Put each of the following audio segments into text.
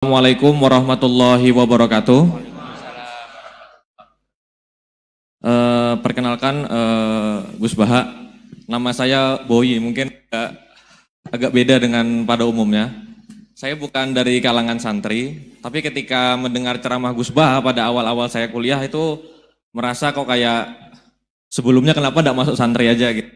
Assalamualaikum warahmatullahi wabarakatuh. Uh, perkenalkan uh, Gus Baha, nama saya Boyi, mungkin agak, agak beda dengan pada umumnya. Saya bukan dari kalangan santri, tapi ketika mendengar ceramah Gus Baha pada awal-awal saya kuliah itu merasa kok kayak sebelumnya kenapa tidak masuk santri aja gitu.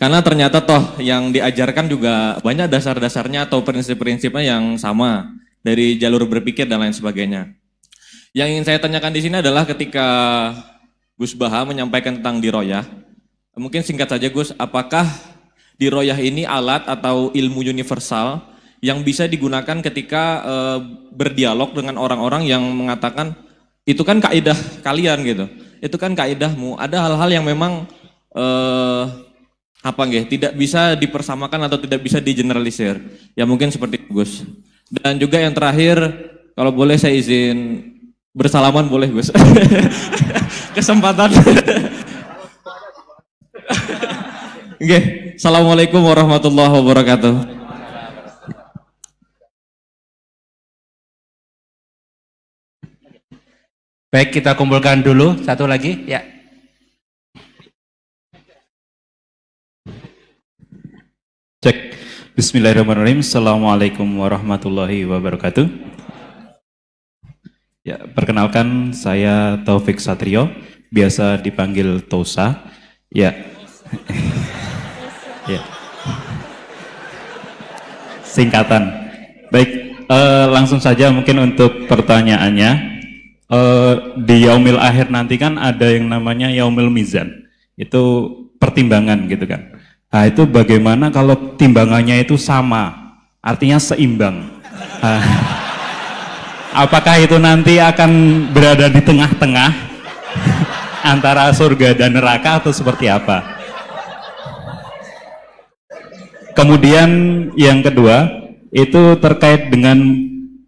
Karena ternyata toh yang diajarkan juga banyak dasar-dasarnya atau prinsip-prinsipnya yang sama dari jalur berpikir dan lain sebagainya. Yang ingin saya tanyakan di sini adalah ketika Gus Baha menyampaikan tentang diroyah, mungkin singkat saja Gus, apakah diroyah ini alat atau ilmu universal yang bisa digunakan ketika e, berdialog dengan orang-orang yang mengatakan itu kan kaidah kalian gitu, itu kan kaidahmu. Ada hal-hal yang memang e, apa nggih tidak bisa dipersamakan atau tidak bisa digeneralisir. Ya mungkin seperti Gus. Dan juga yang terakhir, kalau boleh saya izin bersalaman boleh Gus. Kesempatan. Oke, okay. Assalamualaikum warahmatullahi wabarakatuh. Baik, kita kumpulkan dulu satu lagi, ya. Cek. Bismillahirrahmanirrahim. Assalamualaikum warahmatullahi wabarakatuh. Ya, perkenalkan saya Taufik Satrio, biasa dipanggil Tosa. Ya. ya. Singkatan. Baik, uh, langsung saja mungkin untuk pertanyaannya. Uh, di Yaumil Akhir nanti kan ada yang namanya Yaumil Mizan. Itu pertimbangan gitu kan. Nah itu bagaimana kalau timbangannya itu sama, artinya seimbang. Nah, apakah itu nanti akan berada di tengah-tengah antara surga dan neraka atau seperti apa? Kemudian yang kedua itu terkait dengan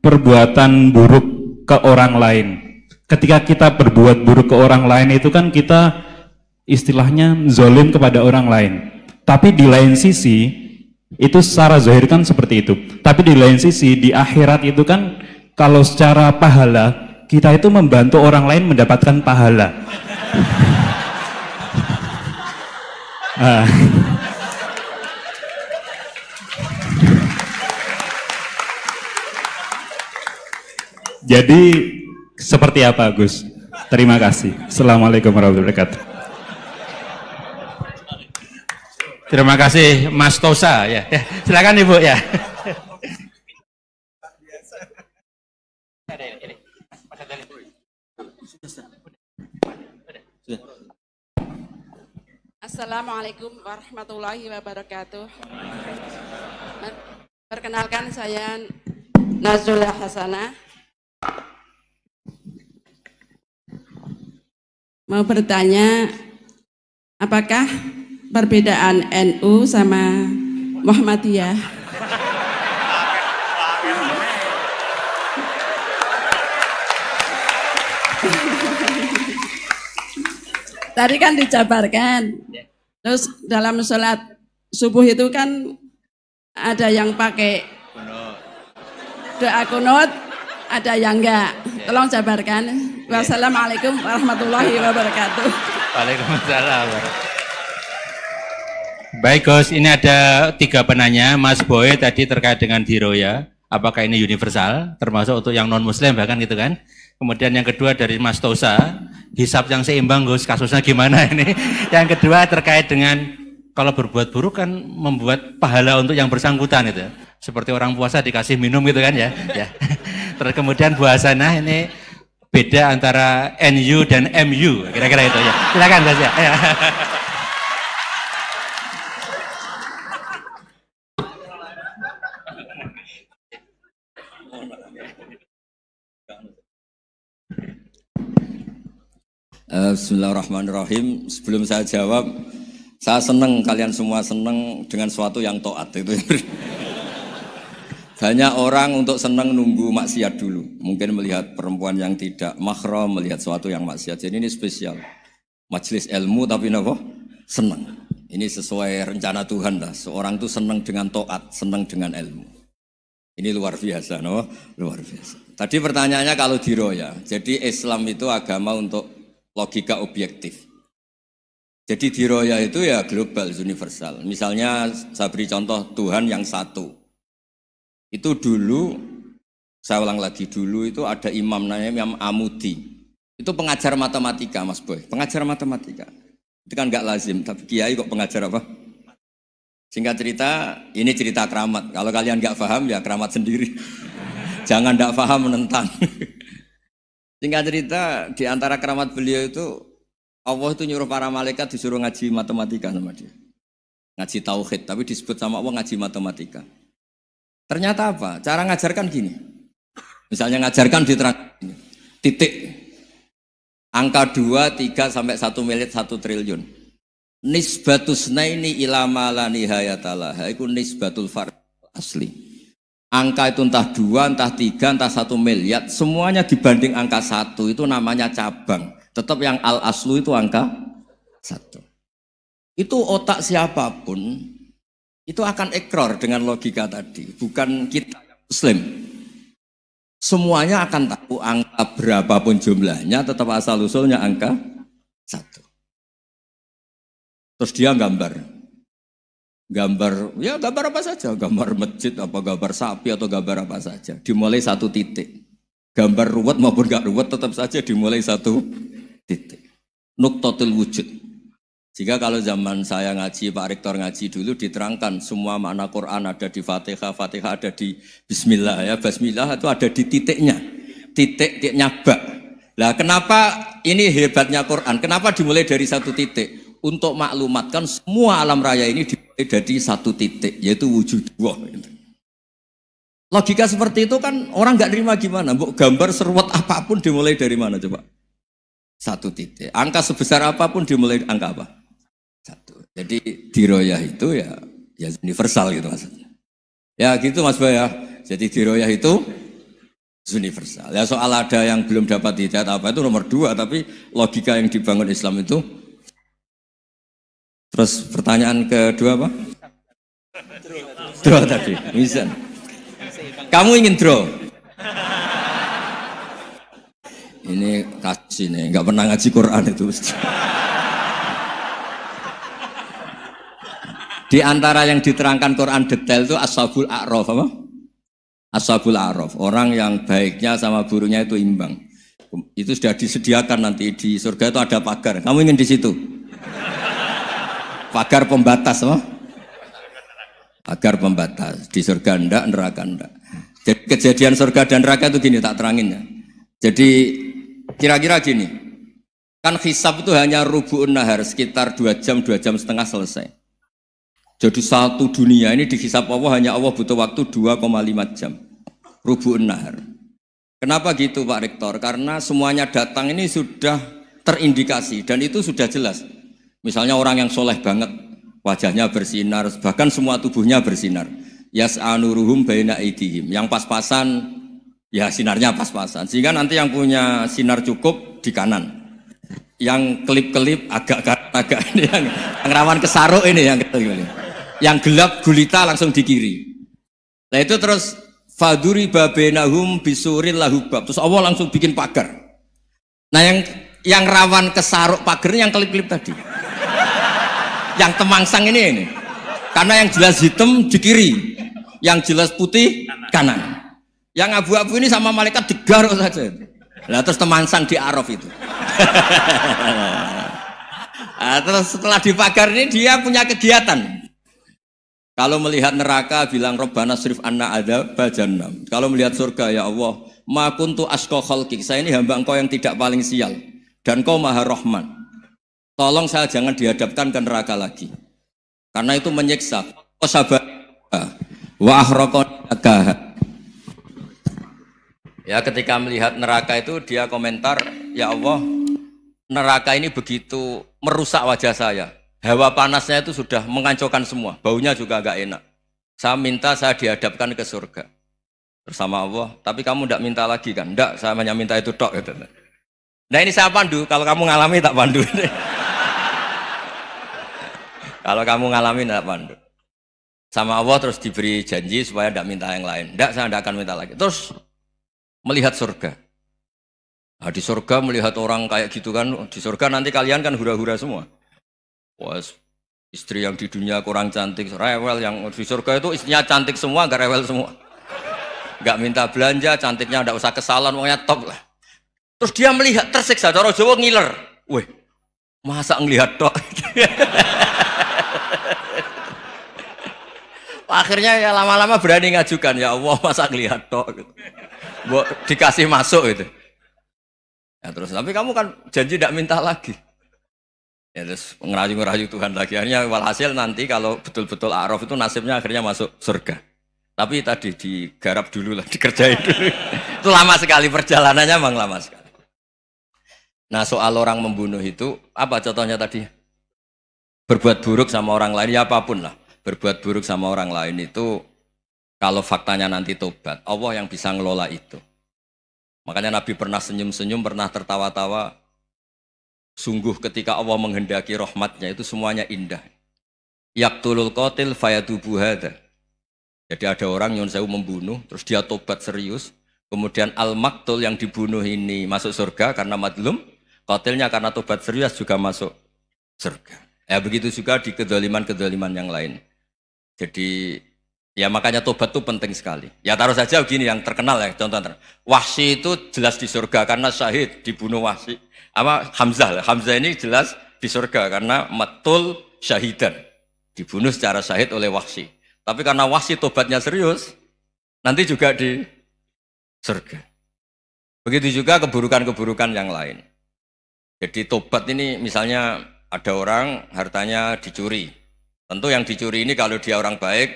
perbuatan buruk ke orang lain. Ketika kita berbuat buruk ke orang lain itu kan kita istilahnya zolim kepada orang lain tapi di lain sisi, itu secara zahir kan seperti itu. Tapi di lain sisi, di akhirat itu kan kalau secara pahala, kita itu membantu orang lain mendapatkan pahala. Ah. Jadi seperti apa Gus? Terima kasih. Assalamualaikum warahmatullahi wabarakatuh. Terima kasih Mas Tosa ya. ya silakan Ibu ya. Assalamualaikum warahmatullahi wabarakatuh. Perkenalkan saya Nazrullah Hasanah. Mau bertanya, apakah perbedaan NU sama Muhammadiyah. Tadi kan dijabarkan. Terus dalam sholat subuh itu kan ada yang pakai doa kunut, ada yang enggak. Tolong jabarkan. Wassalamualaikum warahmatullahi wabarakatuh. Waalaikumsalam. Baik Gus, ini ada tiga penanya. Mas Boy tadi terkait dengan Diro ya. Apakah ini universal, termasuk untuk yang non-muslim bahkan gitu kan. Kemudian yang kedua dari Mas Tosa, hisap yang seimbang Gus, kasusnya gimana ini. Yang kedua terkait dengan kalau berbuat buruk kan membuat pahala untuk yang bersangkutan itu. Seperti orang puasa dikasih minum gitu kan ya. ya. Terus kemudian puasana ini beda antara NU dan MU, kira-kira itu ya. Silakan Gus ya. ya. Eh, bismillahirrahmanirrahim. Sebelum saya jawab, saya senang kalian semua senang dengan suatu yang toat itu. Banyak orang untuk senang nunggu maksiat dulu. Mungkin melihat perempuan yang tidak mahram, melihat suatu yang maksiat. Jadi ini spesial. Majelis ilmu tapi nopo seneng. Ini sesuai rencana Tuhan lah. Seorang itu senang dengan toat, senang dengan ilmu. Ini luar biasa, no? Luar biasa. Tadi pertanyaannya kalau diroya. Jadi Islam itu agama untuk logika objektif. Jadi di diroya itu ya global, universal. Misalnya saya beri contoh Tuhan yang satu. Itu dulu, saya ulang lagi dulu itu ada imam namanya Imam Amudi. Itu pengajar matematika Mas Boy, pengajar matematika. Itu kan nggak lazim, tapi kiai kok pengajar apa? Singkat cerita, ini cerita keramat. Kalau kalian nggak paham ya keramat sendiri. Jangan nggak paham menentang. Singkat cerita di antara keramat beliau itu Allah itu nyuruh para malaikat disuruh ngaji matematika sama dia. Ngaji tauhid, tapi disebut sama Allah ngaji matematika. Ternyata apa? Cara ngajarkan gini. Misalnya ngajarkan di terang titik angka 2, 3 sampai 1 miliar 1 triliun. Nisbatus naini ilama la nihayatalah. Itu nisbatul far asli angka itu entah dua, entah tiga, entah satu miliar, semuanya dibanding angka satu itu namanya cabang. Tetap yang al aslu itu angka satu. Itu otak siapapun itu akan ekor dengan logika tadi, bukan kita Muslim. Semuanya akan tahu angka berapapun jumlahnya, tetap asal usulnya angka satu. Terus dia gambar, gambar ya gambar apa saja gambar masjid apa gambar sapi atau gambar apa saja dimulai satu titik gambar ruwet maupun gak ruwet tetap saja dimulai satu titik nuktotil wujud jika kalau zaman saya ngaji Pak Rektor ngaji dulu diterangkan semua makna Quran ada di Fatihah Fatihah ada di Bismillah ya Bismillah itu ada di titiknya titik titik nyabak lah kenapa ini hebatnya Quran kenapa dimulai dari satu titik untuk maklumatkan semua alam raya ini dimulai dari satu titik yaitu wujud Allah. Logika seperti itu kan orang nggak terima gimana? Bu, gambar seruat apapun dimulai dari mana coba? Satu titik. Angka sebesar apapun dimulai angka apa? Satu. Jadi diroyah itu ya ya universal gitu maksudnya. Ya gitu Mas Baya. Jadi diroyah itu universal. Ya soal ada yang belum dapat hidayat apa itu nomor dua, tapi logika yang dibangun Islam itu Terus pertanyaan kedua apa? Draw tadi, Mizan. Kamu ingin draw? Ini kasus ini, nggak pernah ngaji Quran itu. Di antara yang diterangkan Quran detail itu ashabul a'raf apa? Ashabul a'raf, orang yang baiknya sama buruknya itu imbang. Itu sudah disediakan nanti di surga itu ada pagar. Kamu ingin di situ? pagar pembatas oh pagar pembatas di surga ndak neraka ndak jadi kejadian surga dan neraka itu gini tak teranginnya. jadi kira-kira gini kan hisab itu hanya rubu nahar sekitar dua jam dua jam setengah selesai jadi satu dunia ini dihisap Allah hanya Allah butuh waktu 2,5 jam rubu nahar Kenapa gitu Pak Rektor? Karena semuanya datang ini sudah terindikasi dan itu sudah jelas. Misalnya orang yang soleh banget, wajahnya bersinar, bahkan semua tubuhnya bersinar. Yas anuruhum baina idihim. Yang pas-pasan, ya sinarnya pas-pasan. Sehingga nanti yang punya sinar cukup di kanan. Yang kelip-kelip agak agak ini yang, yang rawan kesaruk ini yang gitu, gitu. Yang gelap gulita langsung di kiri. Nah itu terus faduri babenahum bisuril lahubab. Terus Allah langsung bikin pagar. Nah yang yang rawan kesaruk pagar yang kelip-kelip tadi yang temangsang ini ini. Karena yang jelas hitam di kiri, yang jelas putih kanan. Yang abu-abu ini sama malaikat digaruk saja. Lah terus temangsang di Araf itu. nah, terus setelah dipagar ini dia punya kegiatan. Kalau melihat neraka bilang Robbana srif anna ada bajanam. Kalau melihat surga ya Allah, makuntu asko khalqik. Saya ini hamba engkau yang tidak paling sial dan kau maha rohman. Tolong saya jangan dihadapkan ke neraka lagi. Karena itu menyiksa. Sabar. Wa Ya ketika melihat neraka itu dia komentar, ya Allah, neraka ini begitu merusak wajah saya. Hawa panasnya itu sudah mengancurkan semua, baunya juga agak enak. Saya minta saya dihadapkan ke surga bersama Allah. Tapi kamu tidak minta lagi kan? Tidak, saya hanya minta itu tok. Gitu. Nah ini saya pandu, kalau kamu ngalami tak pandu. Kalau kamu ngalamin tidak pandu. Sama Allah terus diberi janji supaya tidak minta yang lain. Tidak, saya tidak akan minta lagi. Terus melihat surga. Nah, di surga melihat orang kayak gitu kan, oh, di surga nanti kalian kan hura-hura semua. was istri yang di dunia kurang cantik, rewel yang di surga itu istrinya cantik semua, gak rewel semua. Gak minta belanja, cantiknya tidak usah kesalahan, pokoknya top lah. Terus dia melihat tersiksa, cara Jawa ngiler. Wih, masa ngelihat tok? akhirnya ya lama-lama berani ngajukan ya Allah masa lihat toh gitu. dikasih masuk itu ya terus tapi kamu kan janji tidak minta lagi ya terus ngerayu-ngerayu Tuhan lagi akhirnya walhasil nanti kalau betul-betul Araf itu nasibnya akhirnya masuk surga tapi tadi digarap dulu lah dikerjain dulu itu lama sekali perjalanannya bang lama sekali nah soal orang membunuh itu apa contohnya tadi berbuat buruk sama orang lain ya apapun lah berbuat buruk sama orang lain itu kalau faktanya nanti tobat, Allah yang bisa ngelola itu. Makanya Nabi pernah senyum-senyum, pernah tertawa-tawa. Sungguh ketika Allah menghendaki rahmatnya itu semuanya indah. Yaktulul qatil fayadubu hadha. Jadi ada orang yang saya membunuh, terus dia tobat serius. Kemudian al-maktul yang dibunuh ini masuk surga karena madlum. Qatilnya karena tobat serius juga masuk surga. Ya begitu juga di kedoliman-kedoliman yang lain. Jadi ya makanya tobat itu penting sekali. Ya taruh saja begini yang terkenal ya contoh terkenal. Wahsi itu jelas di surga karena syahid dibunuh Wahsi. Apa Hamzah lah. Hamzah ini jelas di surga karena metul syahidan. Dibunuh secara syahid oleh Wahsi. Tapi karena Wahsi tobatnya serius, nanti juga di surga. Begitu juga keburukan-keburukan yang lain. Jadi tobat ini misalnya ada orang hartanya dicuri, Tentu yang dicuri ini kalau dia orang baik,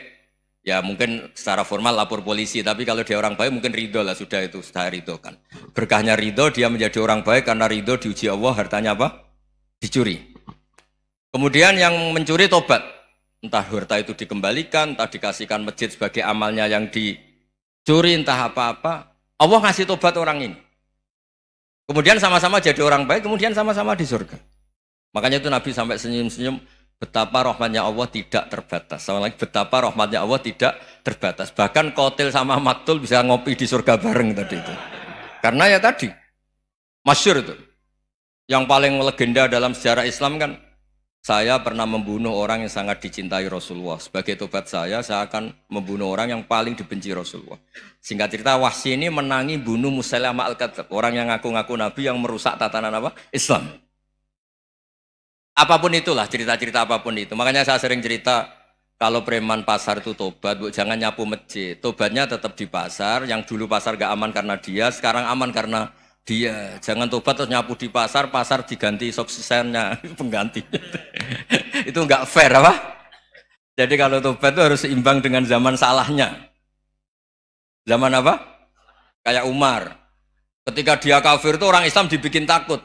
ya mungkin secara formal lapor polisi, tapi kalau dia orang baik mungkin ridho lah, sudah itu, sudah ridho kan. Berkahnya ridho, dia menjadi orang baik karena ridho diuji Allah, hartanya apa? Dicuri. Kemudian yang mencuri tobat, entah harta itu dikembalikan, entah dikasihkan masjid sebagai amalnya yang dicuri, entah apa-apa. Allah ngasih tobat orang ini. Kemudian sama-sama jadi orang baik, kemudian sama-sama di surga. Makanya itu Nabi sampai senyum-senyum, Betapa rahmatnya Allah tidak terbatas. Sama lagi betapa rahmatnya Allah tidak terbatas. Bahkan kotil sama maktul bisa ngopi di surga bareng tadi itu. Karena ya tadi masyur itu. Yang paling legenda dalam sejarah Islam kan saya pernah membunuh orang yang sangat dicintai Rasulullah. Sebagai tobat saya, saya akan membunuh orang yang paling dibenci Rasulullah. Singkat cerita, Wahsy ini menangi bunuh Musailamah al-Kadzab, orang yang ngaku-ngaku Nabi yang merusak tatanan apa? Islam. Apapun itulah cerita-cerita apapun itu. Makanya saya sering cerita kalau preman pasar itu tobat, bu, jangan nyapu masjid. Tobatnya tetap di pasar. Yang dulu pasar gak aman karena dia, sekarang aman karena dia. Jangan tobat terus nyapu di pasar, pasar diganti suksesnya pengganti. itu nggak fair apa? Jadi kalau tobat itu harus seimbang dengan zaman salahnya. Zaman apa? Kayak Umar. Ketika dia kafir itu orang Islam dibikin takut.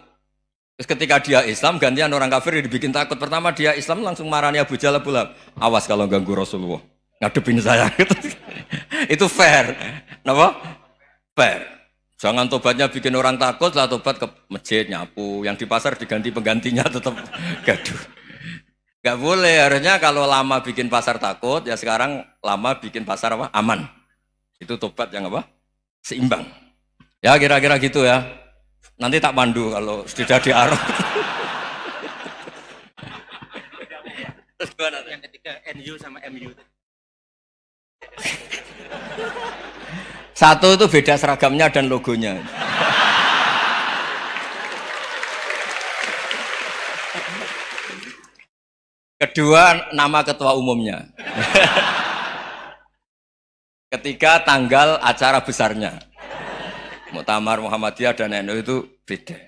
Terus ketika dia Islam, gantian orang kafir dibikin takut. Pertama dia Islam langsung marahnya Abu Jahal pula. Awas kalau ganggu Rasulullah. Ngadepin saya. itu fair. Kenapa? Fair. Jangan tobatnya bikin orang takut, lah tobat ke masjid, nyapu. Yang di pasar diganti penggantinya tetap gaduh. Gak boleh, harusnya kalau lama bikin pasar takut, ya sekarang lama bikin pasar apa? Aman. Itu tobat yang apa? Seimbang. Ya kira-kira gitu ya. Nanti tak pandu kalau sudah di Arab. Yang ketiga NU sama MU. Satu itu beda seragamnya dan logonya. Kedua, nama ketua umumnya. Ketiga, tanggal acara besarnya. Muktamar Muhammadiyah dan NU itu beda.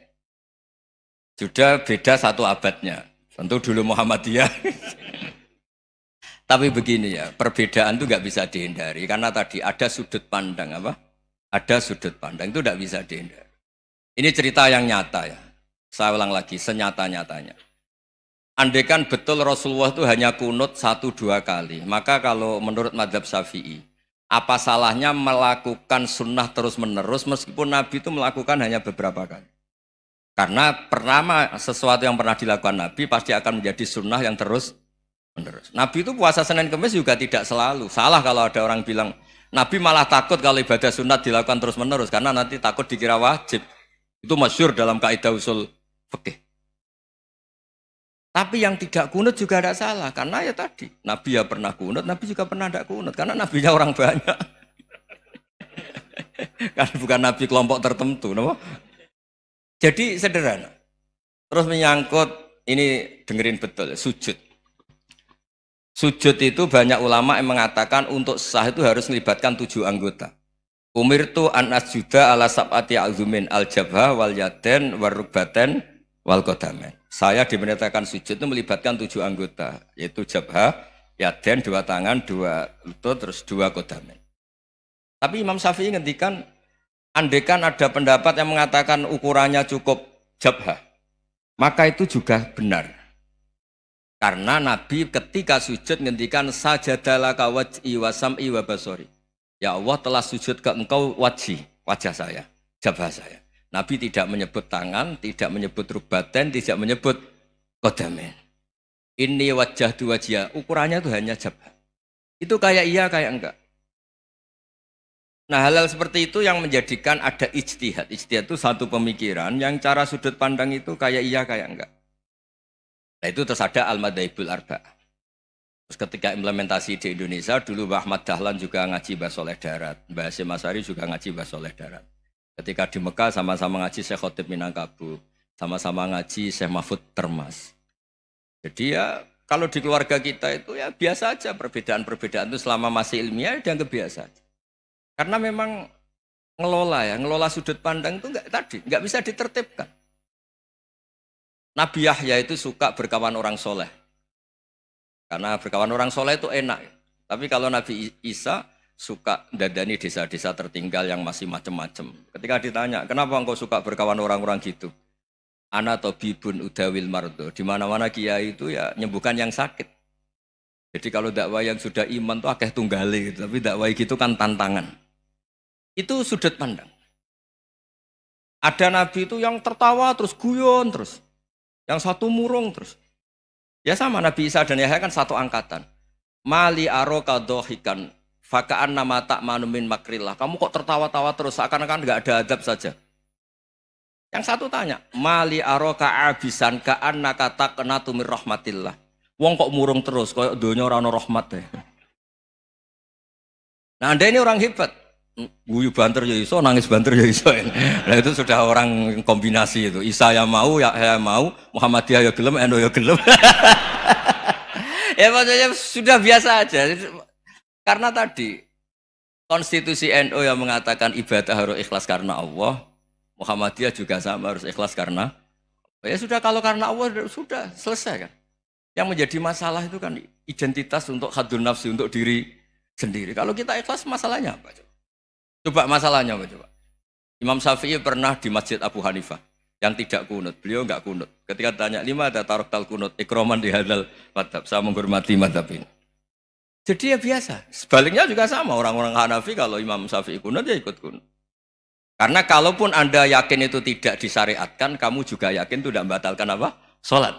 Sudah beda satu abadnya. Tentu dulu Muhammadiyah. Tapi begini ya, perbedaan itu nggak bisa dihindari karena tadi ada sudut pandang apa? Ada sudut pandang itu nggak bisa dihindari. Ini cerita yang nyata ya. Saya ulang lagi, senyata-nyatanya. kan betul Rasulullah itu hanya kunut satu dua kali, maka kalau menurut madhab syafi'i, apa salahnya melakukan sunnah terus-menerus meskipun Nabi itu melakukan hanya beberapa kali? Karena pertama sesuatu yang pernah dilakukan Nabi pasti akan menjadi sunnah yang terus menerus. Nabi itu puasa Senin Kemis juga tidak selalu. Salah kalau ada orang bilang Nabi malah takut kalau ibadah sunnah dilakukan terus menerus karena nanti takut dikira wajib. Itu masyur dalam kaidah usul fikih. Tapi yang tidak kunut juga tidak salah karena ya tadi Nabi ya pernah kunut, Nabi juga pernah tidak kunut karena Nabinya orang banyak. kan bukan Nabi kelompok tertentu, no? Jadi sederhana. Terus menyangkut ini dengerin betul sujud. Sujud itu banyak ulama yang mengatakan untuk sah itu harus melibatkan tujuh anggota. Umir tu an asjuda ala sab'ati zumin al jabah wal yaden warubaten wal kodame. Saya diperintahkan sujud itu melibatkan tujuh anggota, yaitu jabha, yaden, dua tangan, dua lutut, terus dua kodame. Tapi Imam Syafi'i ngendikan, andekan ada pendapat yang mengatakan ukurannya cukup jabha, maka itu juga benar. Karena Nabi ketika sujud ngendikan sajadalah kawat iwasam iwa basori. Ya Allah telah sujud ke engkau wajih, wajah saya, jabha saya. Nabi tidak menyebut tangan, tidak menyebut rubaten, tidak menyebut kodamen. Ini wajah dua wajah, ukurannya itu hanya jabat. Itu kayak iya, kayak enggak. Nah hal-hal seperti itu yang menjadikan ada ijtihad. Ijtihad itu satu pemikiran yang cara sudut pandang itu kayak iya, kayak enggak. Nah itu terus ada Al-Madaibul arba. Terus ketika implementasi di Indonesia, dulu Mbak Ahmad Dahlan juga ngaji bahas oleh darat. Mbak Hasim Masari juga ngaji bahas oleh darat. Ketika di Mekah sama-sama ngaji Syekh Khotib minangkabu, sama-sama ngaji Syekh Mahfud Termas. Jadi ya kalau di keluarga kita itu ya biasa aja perbedaan-perbedaan itu selama masih ilmiah yang ya kebiasa. Karena memang ngelola ya, ngelola sudut pandang itu enggak tadi, enggak bisa ditertibkan. Nabi Yahya itu suka berkawan orang soleh. Karena berkawan orang soleh itu enak. Tapi kalau Nabi Isa suka dadani desa-desa tertinggal yang masih macam-macam. Ketika ditanya, kenapa engkau suka berkawan orang-orang gitu? Ana atau bibun udawil mardo. Di mana-mana kiai itu ya nyembuhkan yang sakit. Jadi kalau dakwah yang sudah iman tuh akeh tunggali, gitu. tapi dakwah gitu kan tantangan. Itu sudut pandang. Ada nabi itu yang tertawa terus guyon terus. Yang satu murung terus. Ya sama Nabi Isa dan Yahya kan satu angkatan. Mali aroka dohikan Fakaan nama tak manumin makrillah. Kamu kok tertawa-tawa terus seakan-akan nggak ada adab saja. Yang satu tanya, mali aroka abisan kaan nakata kena tumir rahmatillah. Wong kok murung terus, koyok dunia orang rahmat deh. Ya. Nah anda ini orang hebat, guyu banter ya iso, nangis banter ya iso. Nah itu sudah orang kombinasi itu. Isa ya mau, ya, saya mau, Muhammadiyah ya gelem, Endo ya gelem. ya maksudnya sudah biasa aja karena tadi konstitusi NU NO yang mengatakan ibadah harus ikhlas karena Allah, Muhammadiyah juga sama harus ikhlas karena ya sudah kalau karena Allah sudah selesai kan. Yang menjadi masalah itu kan identitas untuk hadun nafsi untuk diri sendiri. Kalau kita ikhlas masalahnya apa? Coba, coba masalahnya apa coba? Imam Syafi'i pernah di Masjid Abu Hanifah yang tidak kunut. Beliau nggak kunut. Ketika tanya lima ada tarok tal kunut, ikroman dihadal madhab. Saya menghormati madhab ini. Jadi ya biasa. Sebaliknya juga sama orang-orang Hanafi kalau Imam Syafi'i kunut ya ikut kunut. Karena kalaupun Anda yakin itu tidak disyariatkan, kamu juga yakin itu tidak membatalkan apa? Sholat.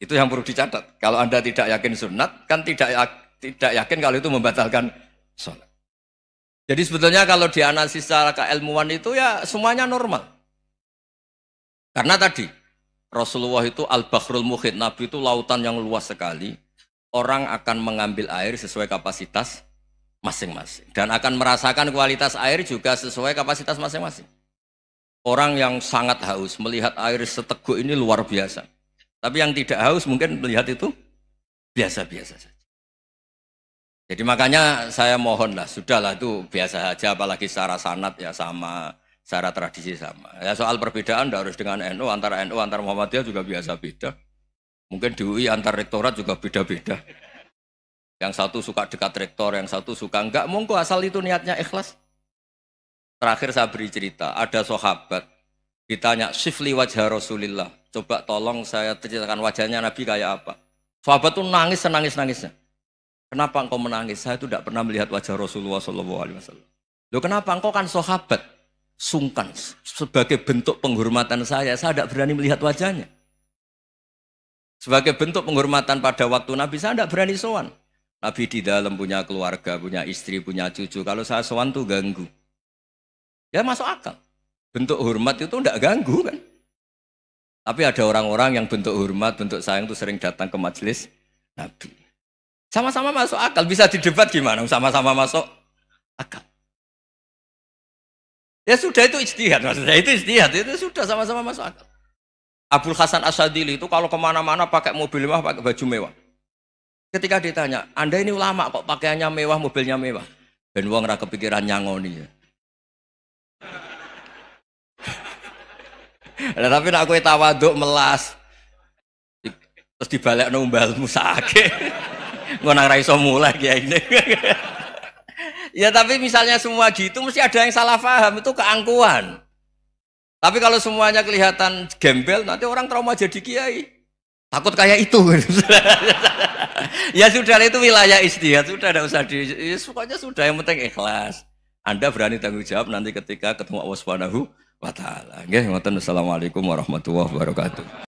Itu yang perlu dicatat. Kalau Anda tidak yakin sunat, kan tidak tidak yakin kalau itu membatalkan sholat. Jadi sebetulnya kalau dianalisis secara keilmuan itu ya semuanya normal. Karena tadi Rasulullah itu al-bakhrul muhit, Nabi itu lautan yang luas sekali orang akan mengambil air sesuai kapasitas masing-masing dan akan merasakan kualitas air juga sesuai kapasitas masing-masing. Orang yang sangat haus melihat air seteguk ini luar biasa. Tapi yang tidak haus mungkin melihat itu biasa-biasa saja. Jadi makanya saya mohonlah, sudahlah itu biasa saja, apalagi secara sanat ya sama, secara tradisi sama. Ya soal perbedaan harus dengan NU, antara NU, antara Muhammadiyah juga biasa beda. Mungkin di UI antar rektorat juga beda-beda. Yang satu suka dekat rektor, yang satu suka enggak. Monggo asal itu niatnya ikhlas. Terakhir saya beri cerita, ada sahabat ditanya sifli wajah Rasulillah. Coba tolong saya ceritakan wajahnya Nabi kayak apa. Sahabat tuh nangis senangis nangisnya. Kenapa engkau menangis? Saya itu tidak pernah melihat wajah Rasulullah Shallallahu Alaihi Wasallam. Lo kenapa engkau kan sahabat? Sungkan sebagai bentuk penghormatan saya, saya tidak berani melihat wajahnya. Sebagai bentuk penghormatan pada waktu Nabi, saya tidak berani sowan. Nabi di dalam punya keluarga, punya istri, punya cucu. Kalau saya sowan tuh ganggu. Ya masuk akal. Bentuk hormat itu tidak ganggu kan. Tapi ada orang-orang yang bentuk hormat, bentuk sayang itu sering datang ke majelis Nabi. Sama-sama masuk akal, bisa didebat gimana? Sama-sama masuk akal. Ya sudah itu istihad, maksudnya itu istihad, itu sudah sama-sama masuk akal. Abul Hasan Asadili itu kalau kemana-mana pakai mobil mewah, pakai baju mewah. Ketika ditanya, Anda ini ulama kok pakaiannya mewah, mobilnya mewah. Dan uang raka pikiran nyangoni ya. nah, tapi aku itu tawaduk melas terus dibalik nombalmu sakit. Ngono ora semula mulai ini. ya tapi misalnya semua gitu mesti ada yang salah paham itu keangkuhan. Tapi kalau semuanya kelihatan gembel, nanti orang trauma jadi kiai. Takut kayak itu. ya sudah, itu wilayah istihad. Sudah, tidak usah di... Ya, sukanya sudah, yang penting ikhlas. Anda berani tanggung jawab nanti ketika ketemu Allah Subhanahu wa taala. Nggih, ngoten. Assalamualaikum warahmatullahi wabarakatuh.